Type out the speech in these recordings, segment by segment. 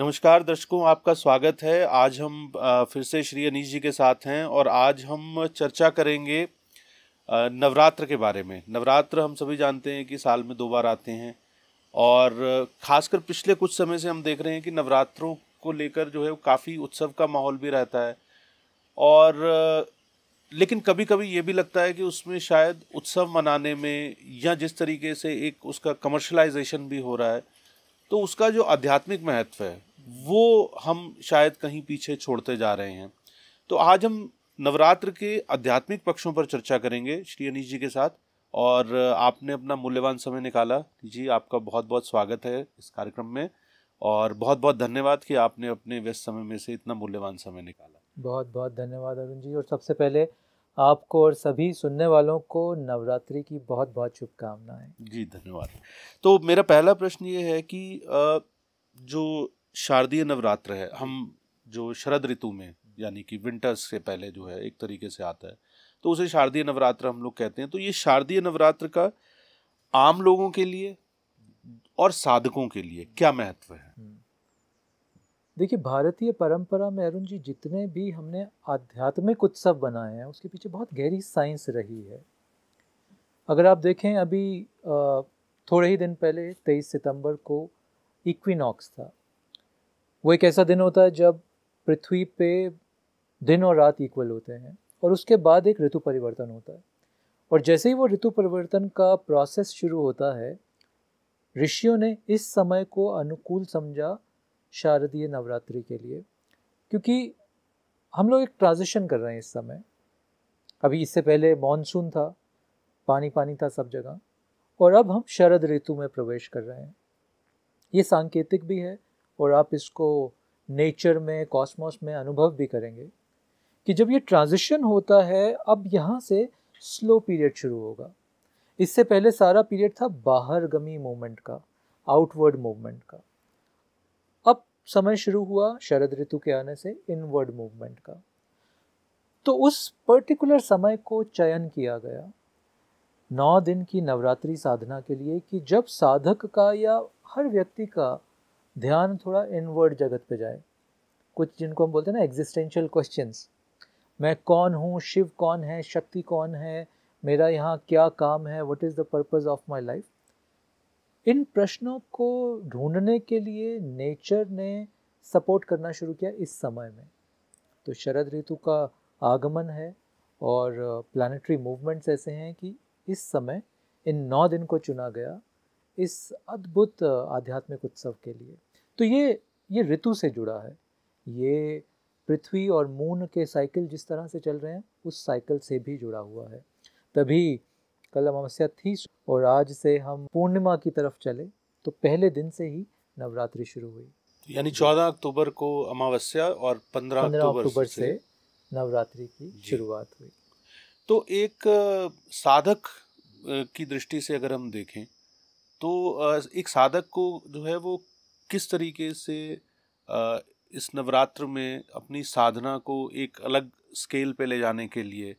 नमस्कार दर्शकों आपका स्वागत है आज हम फिर से श्री अनीश जी के साथ हैं और आज हम चर्चा करेंगे नवरात्र के बारे में नवरात्र हम सभी जानते हैं कि साल में दो बार आते हैं और खासकर पिछले कुछ समय से हम देख रहे हैं कि नवरात्रों को लेकर जो है काफ़ी उत्सव का माहौल भी रहता है और लेकिन कभी कभी ये भी लगता है कि उसमें शायद उत्सव मनाने में या जिस तरीके से एक उसका कमर्शलाइजेशन भी हो रहा है तो उसका जो आध्यात्मिक महत्व है वो हम शायद कहीं पीछे छोड़ते जा रहे हैं तो आज हम नवरात्र के आध्यात्मिक पक्षों पर चर्चा करेंगे श्री अनिश जी के साथ और आपने अपना मूल्यवान समय निकाला जी आपका बहुत बहुत स्वागत है इस कार्यक्रम में और बहुत बहुत धन्यवाद कि आपने अपने व्यस्त समय में से इतना मूल्यवान समय निकाला बहुत बहुत धन्यवाद अरुण जी और सबसे पहले आपको और सभी सुनने वालों को नवरात्रि की बहुत बहुत शुभकामनाएं जी धन्यवाद तो मेरा पहला प्रश्न ये है कि जो शारदीय नवरात्र है हम जो शरद ऋतु में यानी कि विंटर्स से पहले जो है एक तरीके से आता है तो उसे शारदीय नवरात्र हम लोग कहते हैं तो ये शारदीय नवरात्र का आम लोगों के लिए और साधकों के लिए क्या महत्व है हम्म। देखिए भारतीय परंपरा में अरुण जी जितने भी हमने आध्यात्मिक उत्सव बनाए हैं उसके पीछे बहुत गहरी साइंस रही है अगर आप देखें अभी थोड़े ही दिन पहले 23 सितंबर को इक्विनॉक्स था वो एक ऐसा दिन होता है जब पृथ्वी पे दिन और रात इक्वल होते हैं और उसके बाद एक ऋतु परिवर्तन होता है और जैसे ही वो ऋतु परिवर्तन का प्रोसेस शुरू होता है ऋषियों ने इस समय को अनुकूल समझा शारदीय नवरात्रि के लिए क्योंकि हम लोग एक ट्रांजिशन कर रहे हैं इस समय अभी इससे पहले मानसून था पानी पानी था सब जगह और अब हम शरद ऋतु में प्रवेश कर रहे हैं ये सांकेतिक भी है और आप इसको नेचर में कॉस्मोस में अनुभव भी करेंगे कि जब ये ट्रांजिशन होता है अब यहाँ से स्लो पीरियड शुरू होगा इससे पहले सारा पीरियड था बाहर गमी मूवमेंट का आउटवर्ड मूवमेंट का अब समय शुरू हुआ शरद ऋतु के आने से इनवर्ड मूवमेंट का तो उस पर्टिकुलर समय को चयन किया गया नौ दिन की नवरात्रि साधना के लिए कि जब साधक का या हर व्यक्ति का ध्यान थोड़ा इनवर्ड जगत पे जाए कुछ जिनको हम बोलते हैं ना एग्जिस्टेंशियल क्वेश्चंस मैं कौन हूँ शिव कौन है शक्ति कौन है मेरा यहाँ क्या काम है what is the purpose of my life इन प्रश्नों को ढूंढने के लिए नेचर ने सपोर्ट करना शुरू किया इस समय में तो शरद ऋतु का आगमन है और प्लानिटरी uh, मूवमेंट्स ऐसे हैं कि इस समय इन नौ दिन को चुना गया इस अद्भुत uh, आध्यात्मिक उत्सव के लिए तो ये ये ऋतु से जुड़ा है ये पृथ्वी और मून के साइकिल जिस तरह से चल रहे हैं उस साइकिल से भी जुड़ा हुआ है तभी कल अमावस्या थी और आज से हम पूर्णिमा की तरफ चले तो पहले दिन से ही नवरात्रि शुरू हुई तो यानी चौदह अक्टूबर को अमावस्या और पंद्रह अक्टूबर से, से नवरात्रि की शुरुआत हुई तो एक साधक की दृष्टि से अगर हम देखें तो एक साधक को जो है वो किस तरीके से इस नवरात्र में अपनी साधना को एक अलग स्केल पे ले जाने के लिए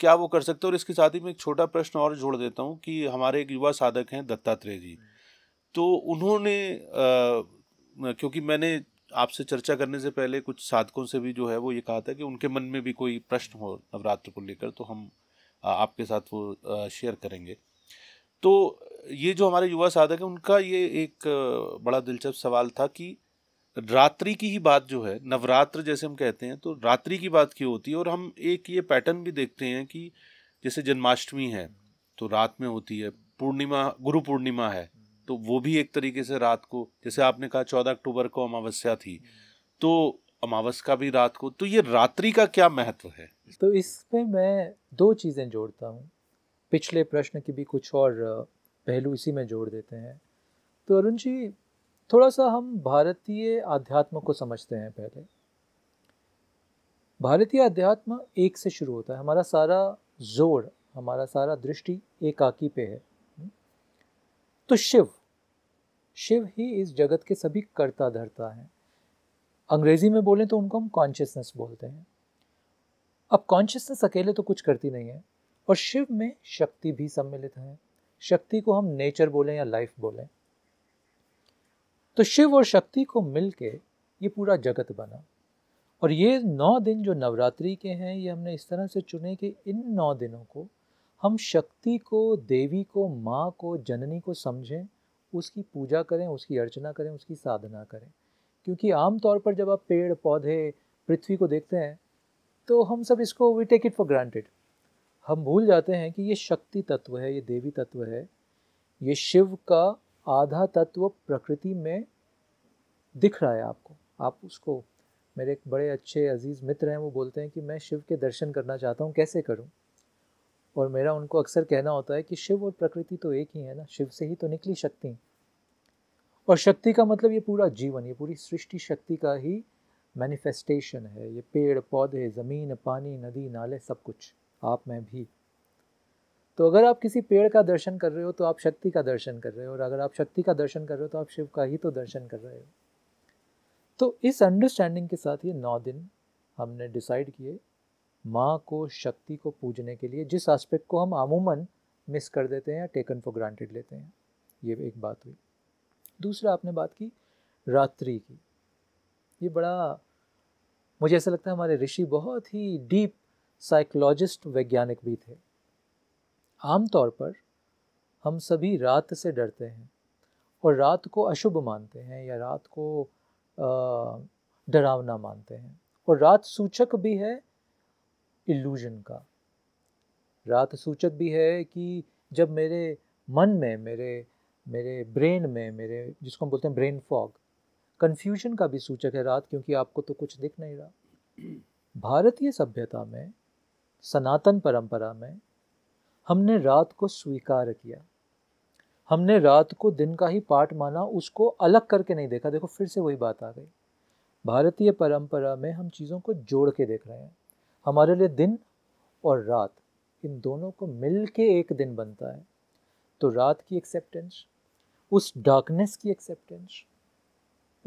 क्या वो कर सकते हैं और इसके साथ ही मैं एक छोटा प्रश्न और जोड़ देता हूँ कि हमारे एक युवा साधक हैं दत्तात्रेय जी हम्म। तो उन्होंने आ, क्योंकि मैंने आपसे चर्चा करने से पहले कुछ साधकों से भी जो है वो ये कहा था कि उनके मन में भी कोई प्रश्न हो नवरात्र को लेकर तो हम आपके साथ वो शेयर करेंगे तो ये जो हमारे युवा साधक हैं उनका ये एक बड़ा दिलचस्प सवाल था कि रात्रि की ही बात जो है नवरात्र जैसे हम कहते हैं तो रात्रि की बात क्यों होती है और हम एक ये पैटर्न भी देखते हैं कि जैसे जन्माष्टमी है तो रात में होती है पूर्णिमा गुरु पूर्णिमा है तो वो भी एक तरीके से रात को जैसे आपने कहा चौदह अक्टूबर को अमावस्या थी तो अमावस का भी रात को तो ये रात्रि का क्या महत्व है तो इस पे मैं दो चीज़ें जोड़ता हूँ पिछले प्रश्न की भी कुछ और पहलू इसी में जोड़ देते हैं तो अरुण जी थोड़ा सा हम भारतीय अध्यात्म को समझते हैं पहले भारतीय अध्यात्म एक से शुरू होता है हमारा सारा जोर हमारा सारा दृष्टि एकाकी पे है तो शिव शिव ही इस जगत के सभी कर्ता धरता है अंग्रेजी में बोलें तो उनको हम कॉन्शियसनेस बोलते हैं अब कॉन्शियसनेस अकेले तो कुछ करती नहीं है और शिव में शक्ति भी सम्मिलित है शक्ति को हम नेचर बोलें या लाइफ बोलें तो शिव और शक्ति को मिल के ये पूरा जगत बना और ये नौ दिन जो नवरात्रि के हैं ये हमने इस तरह से चुने कि इन नौ दिनों को हम शक्ति को देवी को माँ को जननी को समझें उसकी पूजा करें उसकी अर्चना करें उसकी साधना करें क्योंकि आमतौर पर जब आप पेड़ पौधे पृथ्वी को देखते हैं तो हम सब इसको we take it for granted हम भूल जाते हैं कि ये शक्ति तत्व है ये देवी तत्व है ये शिव का आधा तत्व प्रकृति में दिख रहा है आपको आप उसको मेरे एक बड़े अच्छे अजीज़ मित्र हैं वो बोलते हैं कि मैं शिव के दर्शन करना चाहता हूँ कैसे करूँ और मेरा उनको अक्सर कहना होता है कि शिव और प्रकृति तो एक ही है ना शिव से ही तो निकली शक्ति और शक्ति का मतलब ये पूरा जीवन ये पूरी सृष्टि शक्ति का ही मैनिफेस्टेशन है ये पेड़ पौधे ज़मीन पानी नदी नाले सब कुछ आप में भी तो अगर आप किसी पेड़ का दर्शन कर रहे हो तो आप शक्ति का दर्शन कर रहे हो और अगर आप शक्ति का दर्शन कर रहे हो तो आप शिव का ही तो दर्शन कर रहे हो तो इस अंडरस्टैंडिंग के साथ ये नौ दिन हमने डिसाइड किए माँ को शक्ति को पूजने के लिए जिस आस्पेक्ट को हम आमूमन मिस कर देते हैं या टेकन फॉर ग्रांटेड लेते हैं ये एक बात हुई दूसरा आपने बात की रात्रि की ये बड़ा मुझे ऐसा लगता है हमारे ऋषि बहुत ही डीप साइकोलॉजिस्ट वैज्ञानिक भी थे आमतौर पर हम सभी रात से डरते हैं और रात को अशुभ मानते हैं या रात को डरावना मानते हैं और रात सूचक भी है इल्यूजन का रात सूचक भी है कि जब मेरे मन में मेरे मेरे ब्रेन में मेरे जिसको हम बोलते हैं ब्रेन फॉग कन्फ्यूजन का भी सूचक है रात क्योंकि आपको तो कुछ दिख नहीं रहा भारतीय सभ्यता में सनातन परंपरा में हमने रात को स्वीकार किया हमने रात को दिन का ही पार्ट माना उसको अलग करके नहीं देखा देखो फिर से वही बात आ गई भारतीय परंपरा में हम चीज़ों को जोड़ के देख रहे हैं हमारे लिए दिन और रात इन दोनों को मिल के एक दिन बनता है तो रात की एक्सेप्टेंस उस डार्कनेस की एक्सेप्टेंस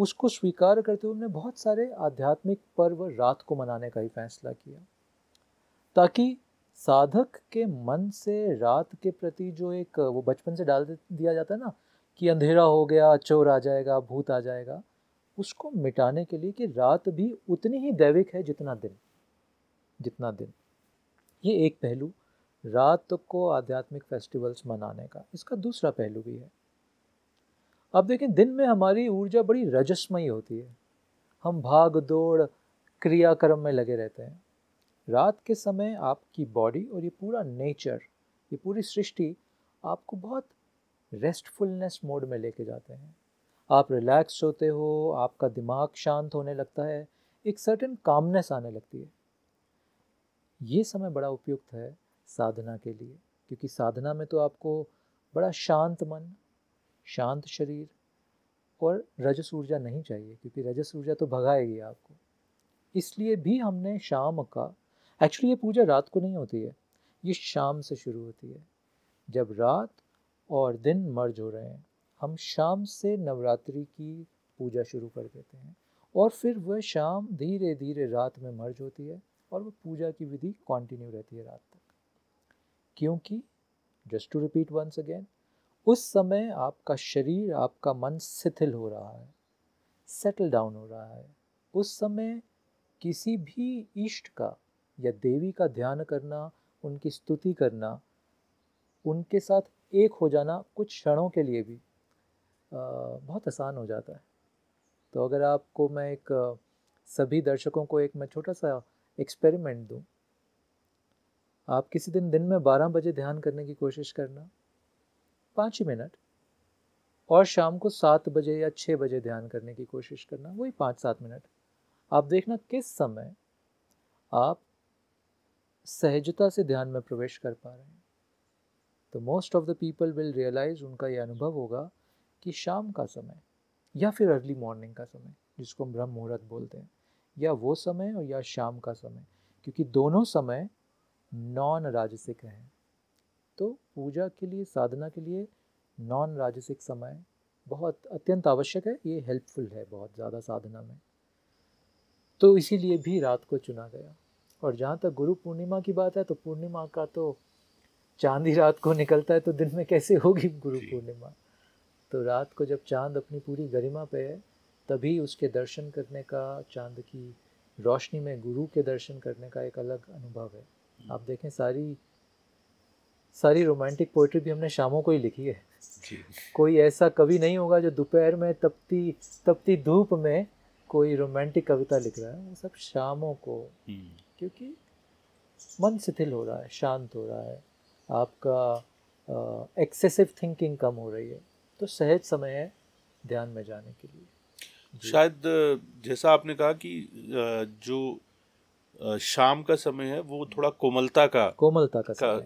उसको स्वीकार करते हुए हमने बहुत सारे आध्यात्मिक पर्व रात को मनाने का ही फैसला किया ताकि साधक के मन से रात के प्रति जो एक वो बचपन से डाल दिया जाता है ना कि अंधेरा हो गया चोर आ जाएगा भूत आ जाएगा उसको मिटाने के लिए कि रात भी उतनी ही दैविक है जितना दिन जितना दिन ये एक पहलू रात को आध्यात्मिक फेस्टिवल्स मनाने का इसका दूसरा पहलू भी है अब देखें दिन में हमारी ऊर्जा बड़ी रजस्मयी होती है हम भाग दौड़ क्रियाक्रम में लगे रहते हैं रात के समय आपकी बॉडी और ये पूरा नेचर ये पूरी सृष्टि आपको बहुत रेस्टफुलनेस मोड में लेके जाते हैं आप रिलैक्स होते हो आपका दिमाग शांत होने लगता है एक सर्टेन कामनेस आने लगती है ये समय बड़ा उपयुक्त है साधना के लिए क्योंकि साधना में तो आपको बड़ा शांत मन शांत शरीर और रजस ऊर्जा नहीं चाहिए क्योंकि रजस ऊर्जा तो भगाएगी आपको इसलिए भी हमने शाम का एक्चुअली ये पूजा रात को नहीं होती है ये शाम से शुरू होती है जब रात और दिन मर्ज हो रहे हैं हम शाम से नवरात्रि की पूजा शुरू कर देते हैं और फिर वह शाम धीरे धीरे रात में मर्ज होती है और वह पूजा की विधि कंटिन्यू रहती है रात तक क्योंकि just to repeat once again उस समय आपका शरीर आपका मन शिथिल हो रहा है सेटल डाउन हो रहा है उस समय किसी भी इष्ट का या देवी का ध्यान करना उनकी स्तुति करना उनके साथ एक हो जाना कुछ क्षणों के लिए भी आ, बहुत आसान हो जाता है तो अगर आपको मैं एक सभी दर्शकों को एक मैं छोटा सा एक्सपेरिमेंट दूं आप किसी दिन दिन में बारह बजे ध्यान करने की कोशिश करना पाँच ही मिनट और शाम को सात बजे या छः बजे ध्यान करने की कोशिश करना वही पाँच सात मिनट आप देखना किस समय आप सहजता से ध्यान में प्रवेश कर पा रहे हैं तो most of the people will realize उनका यह अनुभव होगा कि शाम का समय या फिर अर्ली मॉर्निंग का समय जिसको हम ब्रह्म मुहूर्त बोलते हैं या वो समय और या शाम का समय क्योंकि दोनों समय नॉन राजसिक हैं तो पूजा के लिए साधना के लिए नॉन राजसिक समय बहुत अत्यंत आवश्यक है ये हेल्पफुल है बहुत ज़्यादा साधना में तो इसीलिए भी रात को चुना गया और जहाँ तक गुरु पूर्णिमा की बात है तो पूर्णिमा का तो चांद ही रात को निकलता है तो दिन में कैसे होगी गुरु पूर्णिमा तो रात को जब चांद अपनी पूरी गरिमा पे है तभी उसके दर्शन करने का चांद की रोशनी में गुरु के दर्शन करने का एक अलग अनुभव है हम्म। आप देखें सारी सारी रोमांटिक पोइट्री भी हमने शामों को ही लिखी है कोई ऐसा कवि नहीं होगा जो दोपहर में तपती तपती धूप में कोई रोमांटिक कविता लिख रहा है वो सब शामों को हम्म। क्योंकि मन शिथिल हो रहा है शांत हो रहा है आपका एक्सेसिव थिंकिंग कम हो रही है तो सहज समय है ध्यान में जाने के लिए शायद जैसा आपने कहा कि जो शाम का समय है वो थोड़ा कोमलता का कोमलता का, का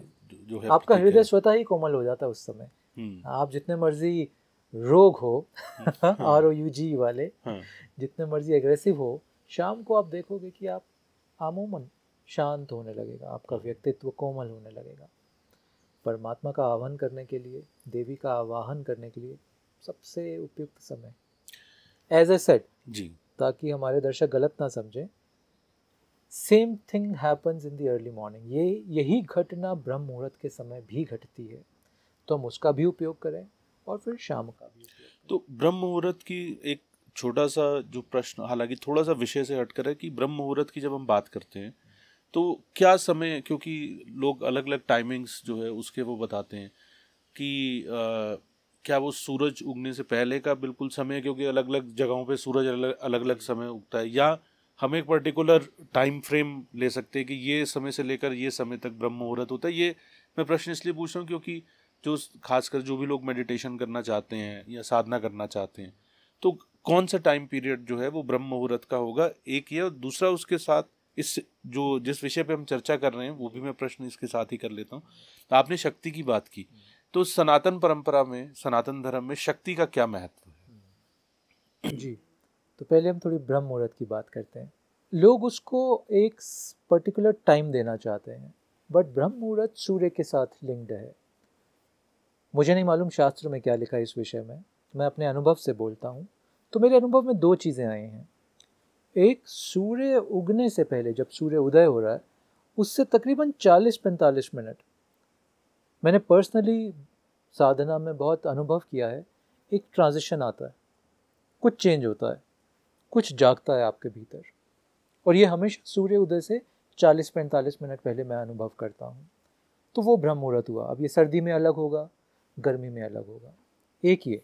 जो है आपका हृदय स्वतः ही कोमल हो जाता है उस समय हम्म। आप जितने मर्जी रोग हो हम्म। आर ओ यू जी वाले हाँ। जितने मर्जी एग्रेसिव हो शाम को आप देखोगे कि आप अमूमन शांत होने लगेगा आपका व्यक्तित्व कोमल होने लगेगा परमात्मा का आह्वान करने के लिए देवी का आवाहन करने के लिए सबसे उपयुक्त समय एज ए सेट जी ताकि हमारे दर्शक गलत ना समझें same thing happens in the early morning ये यही घटना ब्रह्म मुहूर्त के समय भी घटती है तो हम उसका भी उपयोग करें और फिर शाम का भी तो ब्रह्म मुहूर्त की एक छोटा सा जो प्रश्न हालांकि थोड़ा सा विषय से हटकर है कि ब्रह्म मुहूर्त की जब हम बात करते हैं तो क्या समय क्योंकि लोग अलग अलग टाइमिंग्स जो है उसके वो बताते हैं कि आ, क्या वो सूरज उगने से पहले का बिल्कुल समय क्योंकि अलग अलग जगहों पे सूरज अलग अलग अलग समय उगता है या हम एक पर्टिकुलर टाइम फ्रेम ले सकते हैं कि ये समय से लेकर ये समय तक ब्रह्म मुहूर्त होता है ये मैं प्रश्न इसलिए पूछ रहा हूँ क्योंकि जो खासकर जो भी लोग मेडिटेशन करना चाहते हैं या साधना करना चाहते हैं तो कौन सा टाइम पीरियड जो है वो ब्रह्म मुहूर्त का होगा एक ये और दूसरा उसके साथ इस जो जिस विषय पे हम चर्चा कर रहे हैं वो भी मैं प्रश्न इसके साथ ही कर लेता हूँ तो आपने शक्ति की बात की तो सनातन परंपरा में सनातन धर्म में शक्ति का क्या महत्व है जी तो पहले हम थोड़ी ब्रह्म मुहूर्त की बात करते हैं लोग उसको एक पर्टिकुलर टाइम देना चाहते हैं बट ब्रह्म मुहूर्त सूर्य के साथ लिंक्ड है मुझे नहीं मालूम शास्त्र में क्या लिखा है इस विषय में मैं अपने अनुभव से बोलता हूँ तो मेरे अनुभव में दो चीज़ें आई हैं एक सूर्य उगने से पहले जब सूर्य उदय हो रहा है उससे तकरीबन 40-45 मिनट मैंने पर्सनली साधना में बहुत अनुभव किया है एक ट्रांजिशन आता है कुछ चेंज होता है कुछ जागता है आपके भीतर और ये हमेशा सूर्य उदय से 40-45 मिनट पहले मैं अनुभव करता हूँ तो वो ब्रह्म मुहूर्त हुआ अब ये सर्दी में अलग होगा गर्मी में अलग होगा एक ये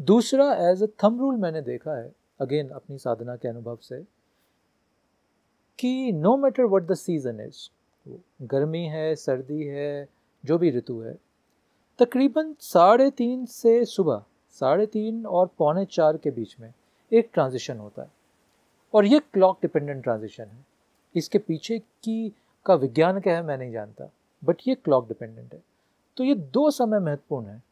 दूसरा एज अ थम रूल मैंने देखा है अगेन अपनी साधना के अनुभव से कि no matter what the season is गर्मी है सर्दी है जो भी ऋतु है तकरीबन साढ़े तीन से सुबह साढ़े तीन और पौने चार के बीच में एक ट्रांजिशन होता है और ये क्लॉक डिपेंडेंट ट्रांजिशन है इसके पीछे की का विज्ञान क्या है मैं नहीं जानता बट ये क्लॉक डिपेंडेंट है तो ये दो समय महत्वपूर्ण है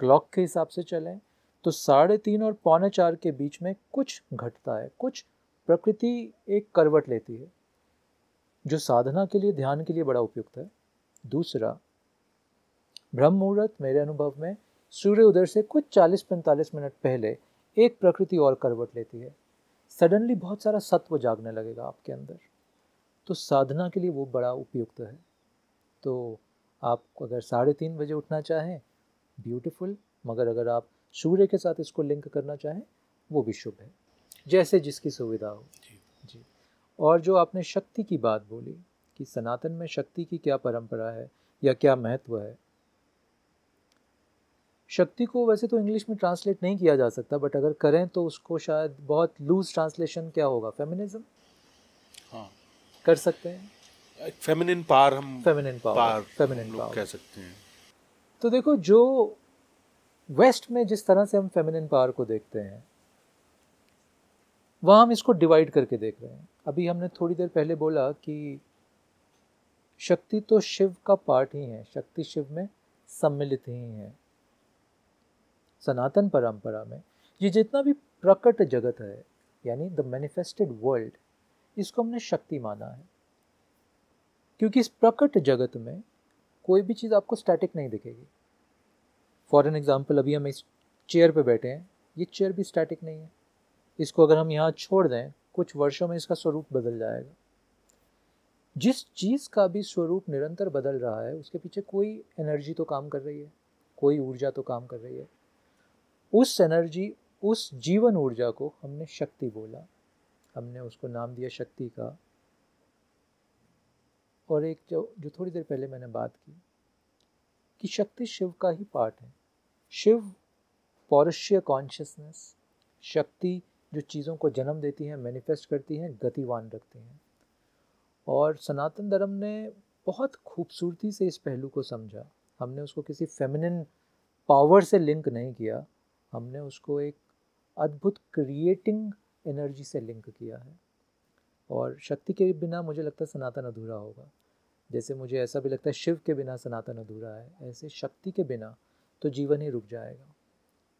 क्लॉक के हिसाब से चलें तो साढ़े तीन और पौने चार के बीच में कुछ घटता है कुछ प्रकृति एक करवट लेती है जो साधना के लिए ध्यान के लिए बड़ा उपयुक्त है दूसरा ब्रह्म मुहूर्त मेरे अनुभव में सूर्य उदय से कुछ 40-45 मिनट पहले एक प्रकृति और करवट लेती है सडनली बहुत सारा सत्व जागने लगेगा आपके अंदर तो साधना के लिए वो बड़ा उपयुक्त है तो आप अगर साढ़े तीन बजे उठना चाहें ब्यूटीफुल मगर अगर आप सूर्य के साथ इसको लिंक करना चाहें वो भी शुभ है जैसे जिसकी सुविधा हो जी और जो आपने शक्ति की बात बोली कि सनातन में शक्ति की क्या परंपरा है या क्या महत्व है शक्ति को वैसे तो इंग्लिश में ट्रांसलेट नहीं किया जा सकता बट अगर करें तो उसको शायद बहुत लूज ट्रांसलेशन क्या होगा फेमिनिज्म हाँ कर सकते हैं फेमिनिन पार हम फेमिनिन पार फेमिनिन पार कह सकते हैं तो देखो जो वेस्ट में जिस तरह से हम फेमिनिन पावर को देखते हैं वहाँ हम इसको डिवाइड करके देख रहे हैं अभी हमने थोड़ी देर पहले बोला कि शक्ति तो शिव का पार्ट ही है शक्ति शिव में सम्मिलित ही है सनातन परंपरा में ये जितना भी प्रकट जगत है यानी द मैनिफेस्टेड वर्ल्ड इसको हमने शक्ति माना है क्योंकि इस प्रकट जगत में कोई भी चीज़ आपको स्टैटिक नहीं दिखेगी फॉर एन एग्ज़ाम्पल अभी हम इस चेयर पे बैठे हैं ये चेयर भी स्टैटिक नहीं है इसको अगर हम यहाँ छोड़ दें कुछ वर्षों में इसका स्वरूप बदल जाएगा जिस चीज़ का भी स्वरूप निरंतर बदल रहा है उसके पीछे कोई एनर्जी तो काम कर रही है कोई ऊर्जा तो काम कर रही है उस एनर्जी उस जीवन ऊर्जा को हमने शक्ति बोला हमने उसको नाम दिया शक्ति का और एक जो जो थोड़ी देर पहले मैंने बात की कि शक्ति शिव का ही पार्ट है शिव पौरुष्य कॉन्शियसनेस शक्ति जो चीज़ों को जन्म देती है मैनिफेस्ट करती हैं गतिवान रखती हैं और सनातन धर्म ने बहुत खूबसूरती से इस पहलू को समझा हमने उसको किसी फेमिनिन पावर से लिंक नहीं किया हमने उसको एक अद्भुत क्रिएटिंग एनर्जी से लिंक किया है और शक्ति के बिना मुझे लगता है सनातन अधूरा होगा जैसे मुझे ऐसा भी लगता है शिव के बिना सनातन अधूरा है ऐसे शक्ति के बिना तो जीवन ही रुक जाएगा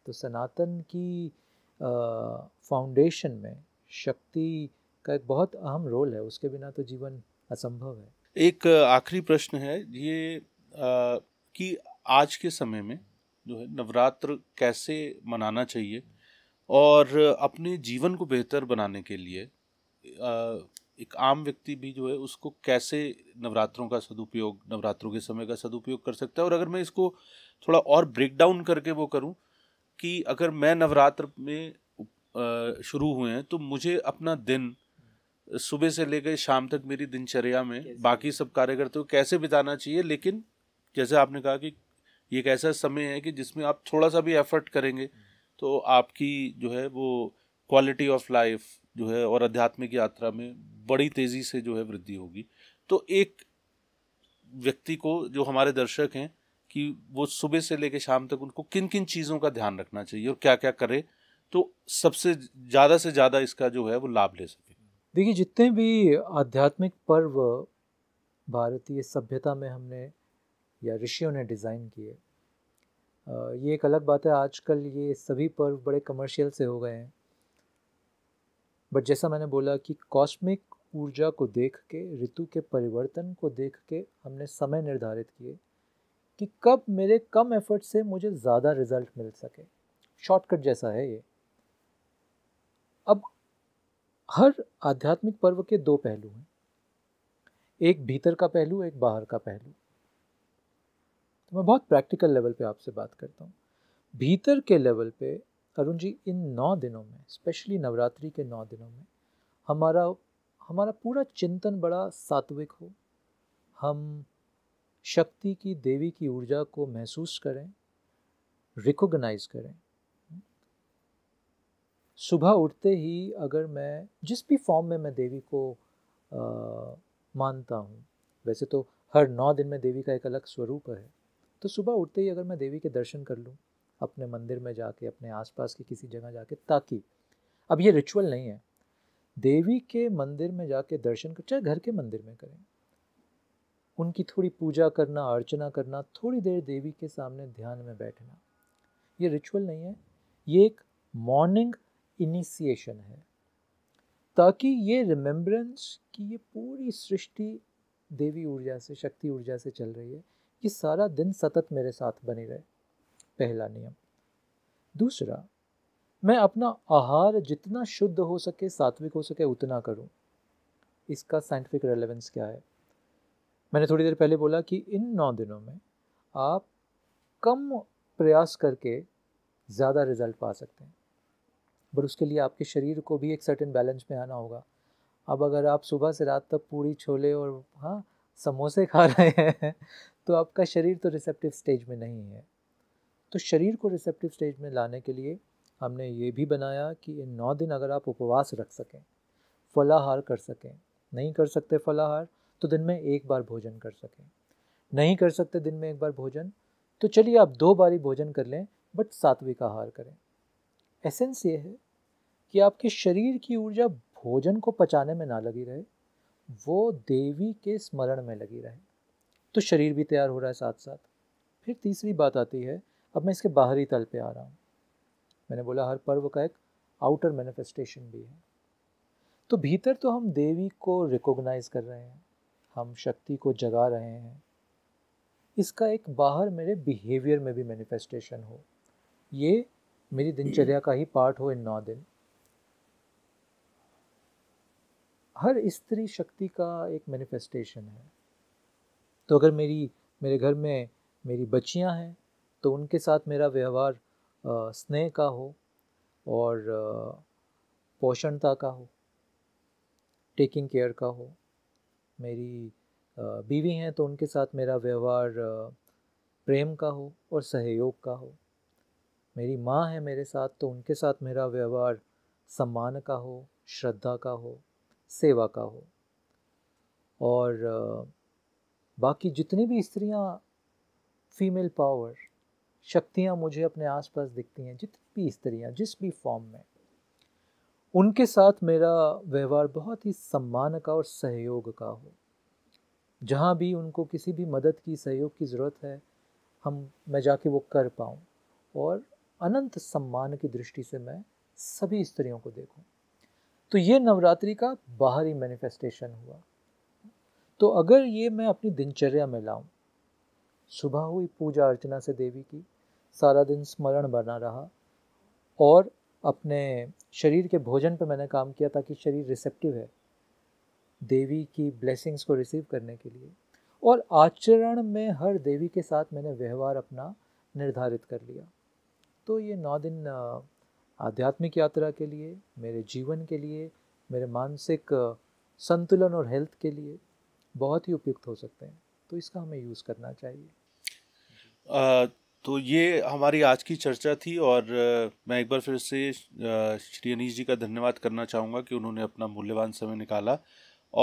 तो सनातन की फाउंडेशन में शक्ति का एक बहुत अहम रोल है उसके बिना तो जीवन असंभव है एक आखिरी प्रश्न है ये कि आज के समय में जो है नवरात्र कैसे मनाना चाहिए और अपने जीवन को बेहतर बनाने के लिए एक आम व्यक्ति भी जो है उसको कैसे नवरात्रों का सदुपयोग नवरात्रों के समय का सदुपयोग कर सकता है और अगर मैं इसको थोड़ा और ब्रेक डाउन करके वो करूँ कि अगर मैं नवरात्र में शुरू हुए हैं तो मुझे अपना दिन सुबह से ले गए शाम तक मेरी दिनचर्या में बाकी सब करते तो हुए कैसे बिताना चाहिए लेकिन जैसे आपने कहा कि ये एक ऐसा समय है कि जिसमें आप थोड़ा सा भी एफर्ट करेंगे हम्म। तो आपकी जो है वो क्वालिटी ऑफ लाइफ जो है और आध्यात्मिक यात्रा में बड़ी तेज़ी से जो है वृद्धि होगी तो एक व्यक्ति को जो हमारे दर्शक हैं कि वो सुबह से लेकर शाम तक उनको किन किन चीज़ों का ध्यान रखना चाहिए और क्या क्या करे तो सबसे ज़्यादा से ज़्यादा इसका जो है वो लाभ ले सके देखिए जितने भी आध्यात्मिक पर्व भारतीय सभ्यता में हमने या ऋषियों ने डिज़ाइन किए ये एक अलग बात है आजकल ये सभी पर्व बड़े कमर्शियल से हो गए हैं बट जैसा मैंने बोला कि कॉस्मिक ऊर्जा को देख के ऋतु के परिवर्तन को देख के हमने समय निर्धारित किए कि कब मेरे कम एफर्ट से मुझे ज़्यादा रिजल्ट मिल सके शॉर्टकट जैसा है ये अब हर आध्यात्मिक पर्व के दो पहलू हैं एक भीतर का पहलू एक बाहर का पहलू तो मैं बहुत प्रैक्टिकल लेवल पे आपसे बात करता हूँ भीतर के लेवल पे अरुण जी इन नौ दिनों में स्पेशली नवरात्रि के नौ दिनों में हमारा हमारा पूरा चिंतन बड़ा सात्विक हो हम शक्ति की देवी की ऊर्जा को महसूस करें रिकोगनाइज करें सुबह उठते ही अगर मैं जिस भी फॉर्म में मैं देवी को आ, मानता हूँ वैसे तो हर नौ दिन में देवी का एक अलग स्वरूप है तो सुबह उठते ही अगर मैं देवी के दर्शन कर लूँ अपने मंदिर में जाके अपने आसपास की किसी जगह जाके ताकि अब ये रिचुअल नहीं है देवी के मंदिर में जाके दर्शन कर चाहे घर के मंदिर में करें उनकी थोड़ी पूजा करना अर्चना करना थोड़ी देर देवी के सामने ध्यान में बैठना ये रिचुअल नहीं है ये एक मॉर्निंग इनिशिएशन है ताकि ये रिमेम्बरेंस कि ये पूरी सृष्टि देवी ऊर्जा से शक्ति ऊर्जा से चल रही है ये सारा दिन सतत मेरे साथ बनी रहे पहला नियम दूसरा मैं अपना आहार जितना शुद्ध हो सके सात्विक हो सके उतना करूं इसका साइंटिफिक रेलेवेंस क्या है मैंने थोड़ी देर पहले बोला कि इन नौ दिनों में आप कम प्रयास करके ज़्यादा रिजल्ट पा सकते हैं बट उसके लिए आपके शरीर को भी एक सर्टेन बैलेंस में आना होगा अब अगर आप सुबह से रात तक पूरी छोले और हाँ समोसे खा रहे हैं तो आपका शरीर तो रिसेप्टिव स्टेज में नहीं है तो शरीर को रिसेप्टिव स्टेज में लाने के लिए हमने ये भी बनाया कि इन नौ दिन अगर आप उपवास रख सकें फलाहार कर सकें नहीं कर सकते फलाहार तो दिन में एक बार भोजन कर सकें नहीं कर सकते दिन में एक बार भोजन तो चलिए आप दो बारी भोजन कर लें बट सात्विक आहार करें एसेंस ये है कि आपके शरीर की ऊर्जा भोजन को पचाने में ना लगी रहे वो देवी के स्मरण में लगी रहे तो शरीर भी तैयार हो रहा है साथ साथ फिर तीसरी बात आती है अब मैं इसके बाहरी तल पे आ रहा हूँ मैंने बोला हर पर्व का एक आउटर मैनिफेस्टेशन भी है तो भीतर तो हम देवी को रिकॉग्नाइज कर रहे हैं हम शक्ति को जगा रहे हैं इसका एक बाहर मेरे बिहेवियर में भी मैनिफेस्टेशन हो ये मेरी दिनचर्या का ही पार्ट हो इन नौ दिन हर स्त्री शक्ति का एक मैनिफेस्टेशन है तो अगर मेरी मेरे घर में मेरी बच्चियां हैं तो उनके साथ मेरा व्यवहार स्नेह का हो और पोषणता का हो टेकिंग केयर का हो मेरी बीवी हैं तो उनके साथ मेरा व्यवहार प्रेम का हो और सहयोग का हो मेरी माँ है मेरे साथ तो उनके साथ मेरा व्यवहार सम्मान का हो श्रद्धा का हो सेवा का हो और बाकी जितनी भी स्त्रियाँ फीमेल पावर शक्तियाँ मुझे अपने आसपास दिखती हैं जितनी भी स्त्रियाँ जिस भी फॉर्म में उनके साथ मेरा व्यवहार बहुत ही सम्मान का और सहयोग का हो जहाँ भी उनको किसी भी मदद की सहयोग की ज़रूरत है हम मैं जाके वो कर पाऊँ और अनंत सम्मान की दृष्टि से मैं सभी स्त्रियों को देखूँ तो ये नवरात्रि का बाहरी मैनिफेस्टेशन हुआ तो अगर ये मैं अपनी दिनचर्या में लाऊं सुबह हुई पूजा अर्चना से देवी की सारा दिन स्मरण बना रहा और अपने शरीर के भोजन पर मैंने काम किया ताकि शरीर रिसेप्टिव है देवी की ब्लेसिंग्स को रिसीव करने के लिए और आचरण में हर देवी के साथ मैंने व्यवहार अपना निर्धारित कर लिया तो ये नौ दिन आध्यात्मिक यात्रा के लिए मेरे जीवन के लिए मेरे मानसिक संतुलन और हेल्थ के लिए बहुत ही उपयुक्त हो सकते हैं तो इसका हमें यूज़ करना चाहिए तो ये हमारी आज की चर्चा थी और मैं एक बार फिर से श्री अनीश जी का धन्यवाद करना चाहूँगा कि उन्होंने अपना मूल्यवान समय निकाला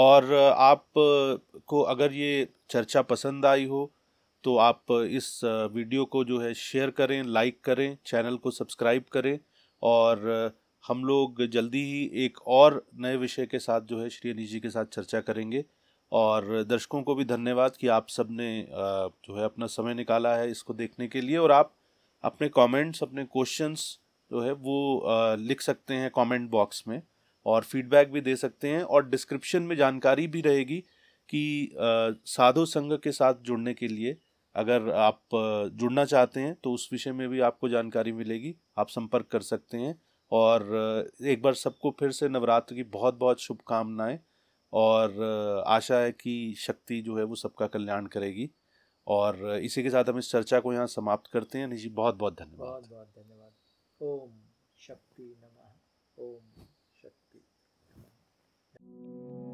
और आप को अगर ये चर्चा पसंद आई हो तो आप इस वीडियो को जो है शेयर करें लाइक करें चैनल को सब्सक्राइब करें और हम लोग जल्दी ही एक और नए विषय के साथ जो है श्री अनिश जी के साथ चर्चा करेंगे और दर्शकों को भी धन्यवाद कि आप सब ने जो है अपना समय निकाला है इसको देखने के लिए और आप अपने कमेंट्स अपने क्वेश्चंस जो है वो लिख सकते हैं कमेंट बॉक्स में और फीडबैक भी दे सकते हैं और डिस्क्रिप्शन में जानकारी भी रहेगी कि साधु संघ के साथ जुड़ने के लिए अगर आप जुड़ना चाहते हैं तो उस विषय में भी आपको जानकारी मिलेगी आप संपर्क कर सकते हैं और एक बार सबको फिर से नवरात्र की बहुत बहुत शुभकामनाएं और आशा है कि शक्ति जो है वो सबका कल्याण करेगी और इसी के साथ हम इस चर्चा को यहाँ समाप्त करते हैं निजी बहुत बहुत धन्यवाद बहुत बहुत धन्यवाद ओम शक्ति नमः ओम शक्ति नमः